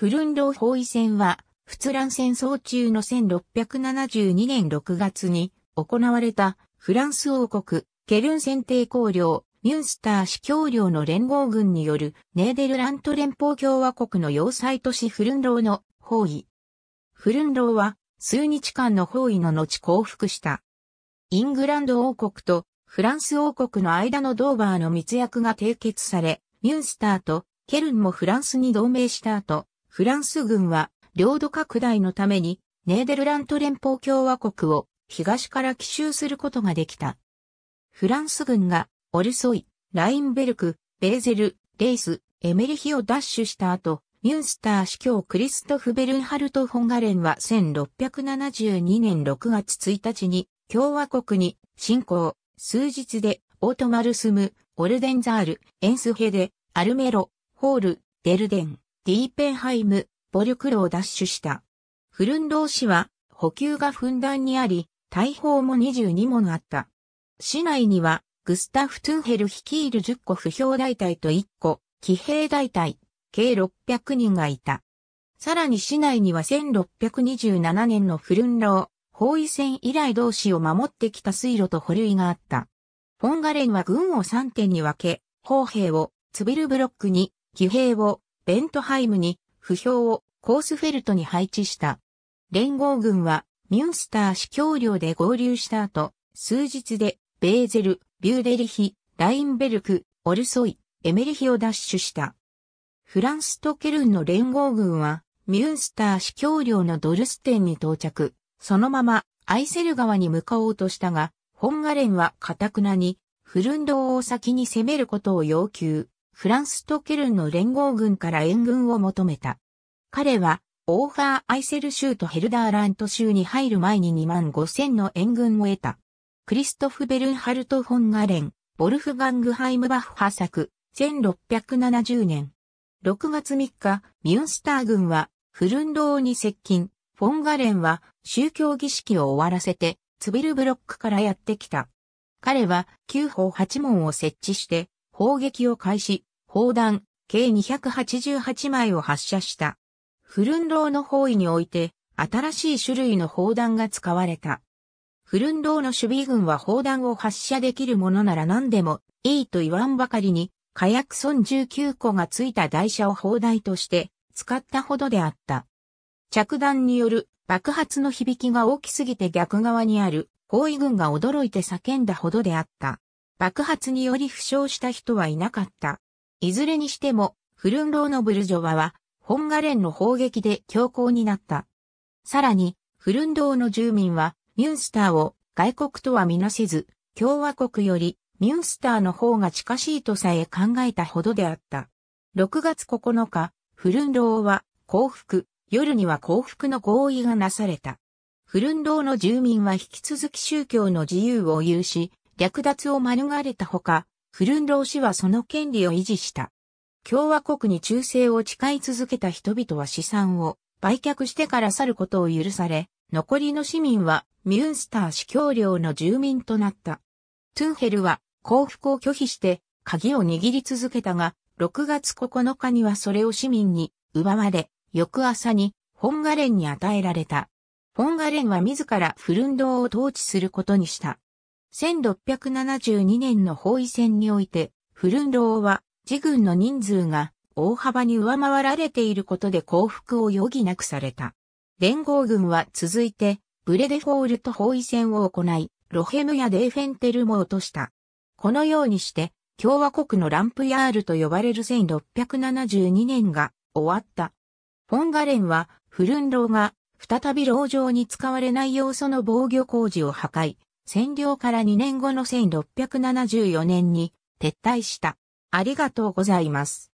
フルンロー包囲戦は、仏蘭戦争中の1672年6月に行われたフランス王国、ケルン選定公領、ミュンスター司教領の連合軍によるネーデルラント連邦共和国の要塞都市フルンローの包囲。フルンローは数日間の包囲の後降伏した。イングランド王国とフランス王国の間のドーバーの密約が締結され、ミュンスターとケルンもフランスに同盟した後、フランス軍は領土拡大のためにネーデルラント連邦共和国を東から奇襲することができた。フランス軍がオルソイ、ラインベルク、ベーゼル、レイス、エメリヒを奪取した後、ミュンスター司教クリストフ・ベルンハルト・ホンガレンは1672年6月1日に共和国に侵攻、数日でオートマルスム、オルデンザール、エンスヘデ、アルメロ、ホール、デルデン、ディーペンハイム、ボリュクロを奪取した。フルンロー市は補給がふんだんにあり、大砲も22門あった。市内には、グスタフ・トゥーヘル率いる10個不評大隊と1個、騎兵大隊、計600人がいた。さらに市内には1627年のフルンロー、包囲戦以来同士を守ってきた水路と保留があった。フォンガレンは軍を3点に分け、砲兵を、ツビルブロックに、騎兵を、ベントハイムに、不評をコースフェルトに配置した。連合軍は、ミュンスター司教領で合流した後、数日で、ベーゼル、ビューデリヒ、ラインベルク、オルソイ、エメリヒを奪取した。フランスとケルンの連合軍は、ミュンスター司教領のドルステンに到着、そのままアイセル川に向かおうとしたが、ホンガレンはカタクナに、フルンドを先に攻めることを要求。フランスとケルンの連合軍から援軍を求めた。彼は、オーファー・アイセル州とヘルダーラント州に入る前に2万5千の援軍を得た。クリストフ・ベルンハルト・フォン・ガレン、ボルフガングハイム・バッファ作、1670年。6月3日、ミュンスター軍は、フルンローに接近。フォンガレンは、宗教儀式を終わらせて、ツビルブロックからやってきた。彼は、旧法八門を設置して、砲撃を開始、砲弾、計288枚を発射した。フルンローの包囲において、新しい種類の砲弾が使われた。フルンローの守備軍は砲弾を発射できるものなら何でもいいと言わんばかりに、火薬損19個がついた台車を砲台として使ったほどであった。着弾による爆発の響きが大きすぎて逆側にある包囲軍が驚いて叫んだほどであった。爆発により負傷した人はいなかった。いずれにしても、フルンローのブルジョワは、本ガレンの砲撃で強硬になった。さらに、フルンローの住民は、ミュンスターを外国とはみなせず、共和国よりミュンスターの方が近しいとさえ考えたほどであった。6月9日、フルンローは降伏、夜には降伏の合意がなされた。フルンローの住民は引き続き宗教の自由を有し、略奪を免れたほか、フルンロー氏はその権利を維持した。共和国に忠誠を誓い続けた人々は資産を売却してから去ることを許され、残りの市民はミュンスター司教領の住民となった。トゥンヘルは降伏を拒否して鍵を握り続けたが、6月9日にはそれを市民に奪われ、翌朝にフォンガレンに与えられた。フォンガレンは自らフルンドを統治することにした。1672年の包囲戦において、フルンローは、自軍の人数が大幅に上回られていることで降伏を余儀なくされた。連合軍は続いて、ブレデフォールと包囲戦を行い、ロヘムやデーフェンテルも落とした。このようにして、共和国のランプヤールと呼ばれる1672年が終わった。フォンガレンは、フルンローが再び牢城に使われない要素の防御工事を破壊、占領から2年後の1674年に撤退した。ありがとうございます。